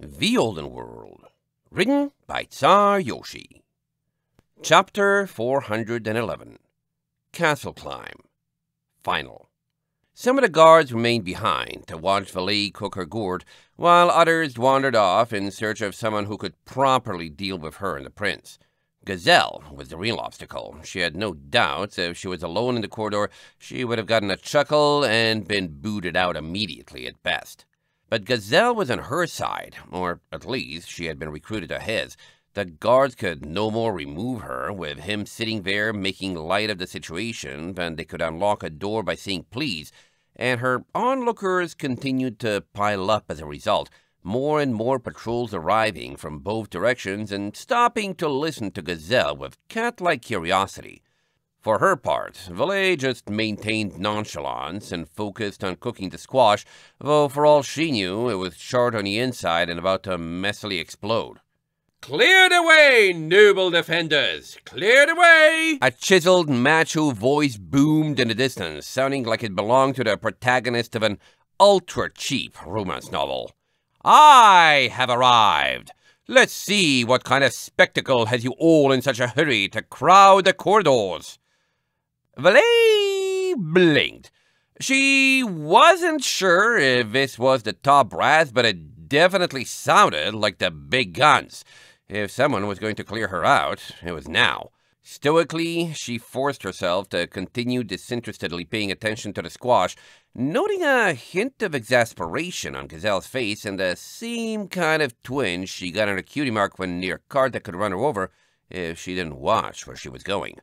The Olden World, written by Tsar Yoshi. Chapter 411 Castle Climb Final. Some of the guards remained behind to watch Valet cook her gourd, while others wandered off in search of someone who could properly deal with her and the prince. Gazelle was the real obstacle. She had no doubts if she was alone in the corridor, she would have gotten a chuckle and been booted out immediately at best. But Gazelle was on her side, or at least she had been recruited to his. The guards could no more remove her, with him sitting there making light of the situation, than they could unlock a door by saying please, and her onlookers continued to pile up as a result, more and more patrols arriving from both directions and stopping to listen to Gazelle with cat-like curiosity. For her part, Valet just maintained nonchalance and focused on cooking the squash, though for all she knew, it was short on the inside and about to messily explode. Cleared away, noble defenders! Cleared away! A chiseled macho voice boomed in the distance, sounding like it belonged to the protagonist of an ultra-cheap romance novel. I have arrived! Let's see what kind of spectacle has you all in such a hurry to crowd the corridors! Valet blinked. She wasn't sure if this was the top brass, but it definitely sounded like the big guns. If someone was going to clear her out, it was now. Stoically, she forced herself to continue disinterestedly paying attention to the squash, noting a hint of exasperation on Gazelle's face and the same kind of twinge she got on her cutie mark when near a car that could run her over if she didn't watch where she was going.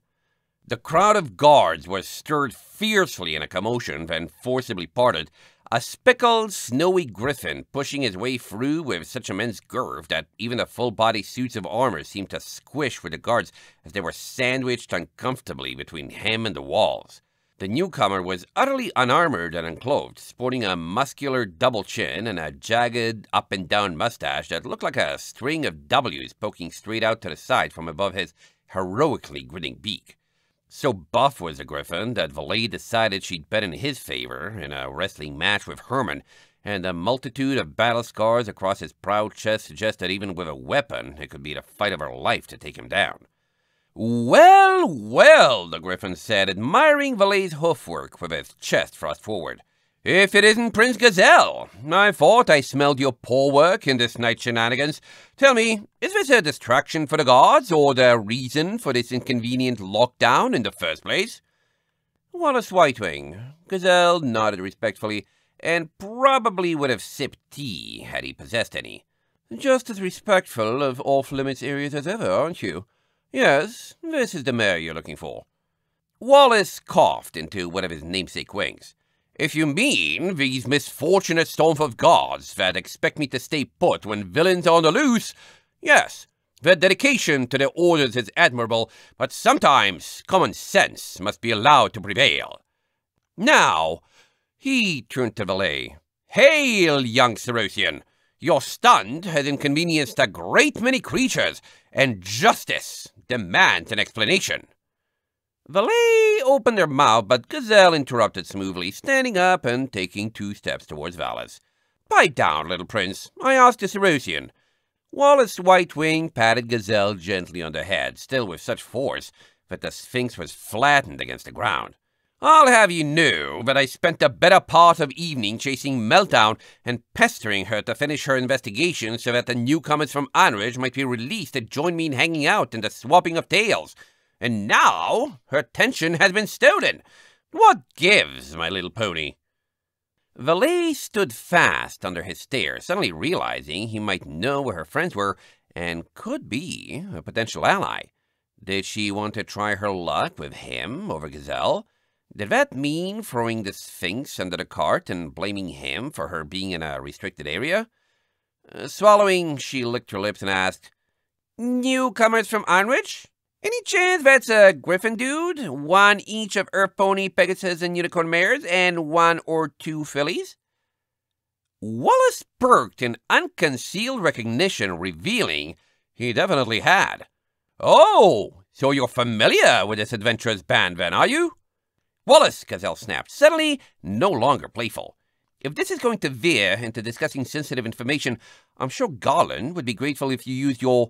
The crowd of guards was stirred fiercely in a commotion then forcibly parted, a speckled, snowy griffin pushing his way through with such immense girth that even the full-body suits of armor seemed to squish with the guards as they were sandwiched uncomfortably between him and the walls. The newcomer was utterly unarmored and unclothed, sporting a muscular double chin and a jagged up-and-down mustache that looked like a string of W's poking straight out to the side from above his heroically grinning beak. So buff was the Griffin that Valet decided she'd bet in his favor in a wrestling match with Herman, and the multitude of battle scars across his proud chest suggest that even with a weapon, it could be the fight of her life to take him down. Well, well, the Griffin said, admiring Valet's hoofwork with his chest thrust forward. If it isn't Prince Gazelle, I thought I smelled your poor work in this night's shenanigans. Tell me, is this a distraction for the guards, or their reason for this inconvenient lockdown in the first place? Wallace Whitewing. Gazelle nodded respectfully, and probably would have sipped tea had he possessed any. Just as respectful of off-limits areas as ever, aren't you? Yes, this is the mayor you're looking for. Wallace coughed into one of his namesake wings. If you mean these misfortunate stomp of gods that expect me to stay put when villains are on the loose, yes, their dedication to their orders is admirable, but sometimes common sense must be allowed to prevail. Now, he turned to Valet. Hail, young Cerosian! Your stunt has inconvenienced a great many creatures, and justice demands an explanation. Valet opened her mouth, but Gazelle interrupted smoothly, standing up and taking two steps towards Wallace. Pipe down, little prince. I asked the Cerosian. Wallace Whitewing patted Gazelle gently on the head, still with such force that the Sphinx was flattened against the ground. I'll have you know that I spent the better part of evening chasing Meltdown and pestering her to finish her investigation so that the newcomers from Anridge might be released to join me in hanging out and the swapping of tales and now her attention has been stolen. What gives, my little pony? Valet stood fast under his stare, suddenly realizing he might know where her friends were and could be a potential ally. Did she want to try her luck with him over Gazelle? Did that mean throwing the Sphinx under the cart and blaming him for her being in a restricted area? Uh, swallowing, she licked her lips and asked, Newcomers from Arnrich?" Any chance that's a Griffin dude? One each of Earth Pony, Pegasus, and Unicorn Mares, and one or two fillies? Wallace perked in unconcealed recognition, revealing he definitely had. Oh, so you're familiar with this adventurous band then, are you? Wallace, Gazelle snapped, suddenly no longer playful. If this is going to veer into discussing sensitive information, I'm sure Garland would be grateful if you used your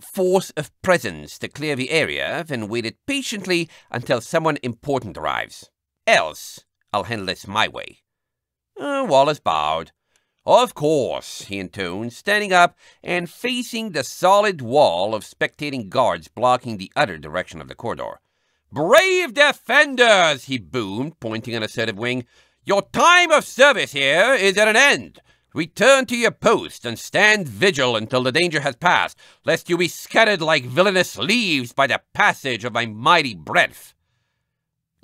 force of presence to clear the area, then wait it patiently until someone important arrives. Else, I'll handle this my way. Uh, Wallace bowed. Of course, he intoned, standing up and facing the solid wall of spectating guards blocking the other direction of the corridor. Brave defenders, he boomed, pointing on a set of wing. Your time of service here is at an end. Return to your post and stand vigil until the danger has passed, lest you be scattered like villainous leaves by the passage of my mighty breath.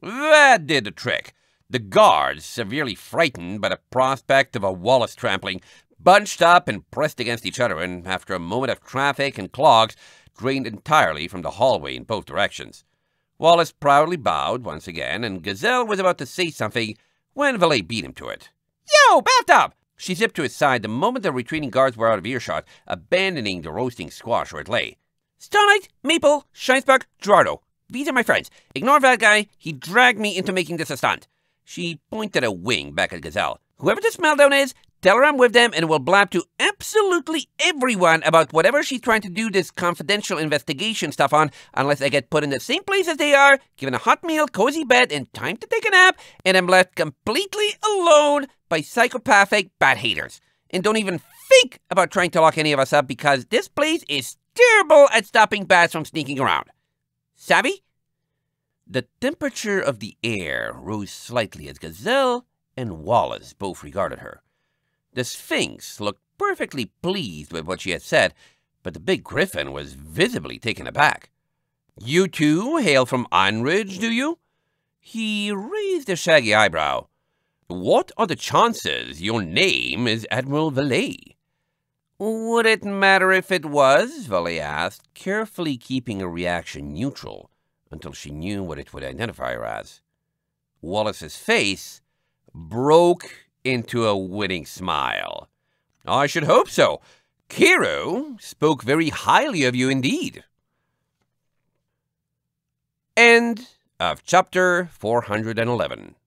That did the trick. The guards, severely frightened by the prospect of a Wallace trampling, bunched up and pressed against each other and, after a moment of traffic and clogs, drained entirely from the hallway in both directions. Wallace proudly bowed once again, and Gazelle was about to say something when Valet beat him to it. Yo, bathtub! She zipped to his side the moment the retreating guards were out of earshot, abandoning the roasting squash where it lay. Starlight, Maple, Scheinsberg, Gerardo. These are my friends. Ignore that guy. He dragged me into making this a stunt. She pointed a wing back at Gazelle. Whoever this meltdown is, Tell her I'm with them and will blab to absolutely everyone about whatever she's trying to do this confidential investigation stuff on, unless I get put in the same place as they are, given a hot meal, cozy bed, and time to take a nap, and I'm left completely alone by psychopathic bat haters. And don't even think about trying to lock any of us up because this place is terrible at stopping bats from sneaking around. Savvy? The temperature of the air rose slightly as Gazelle and Wallace both regarded her. The Sphinx looked perfectly pleased with what she had said, but the big griffin was visibly taken aback. You too hail from Ironridge, do you? He raised a shaggy eyebrow. What are the chances your name is Admiral Valet? Would it matter if it was? Valet asked, carefully keeping a reaction neutral until she knew what it would identify her as. Wallace's face broke into a winning smile. I should hope so. Kiro spoke very highly of you indeed. End of chapter 411.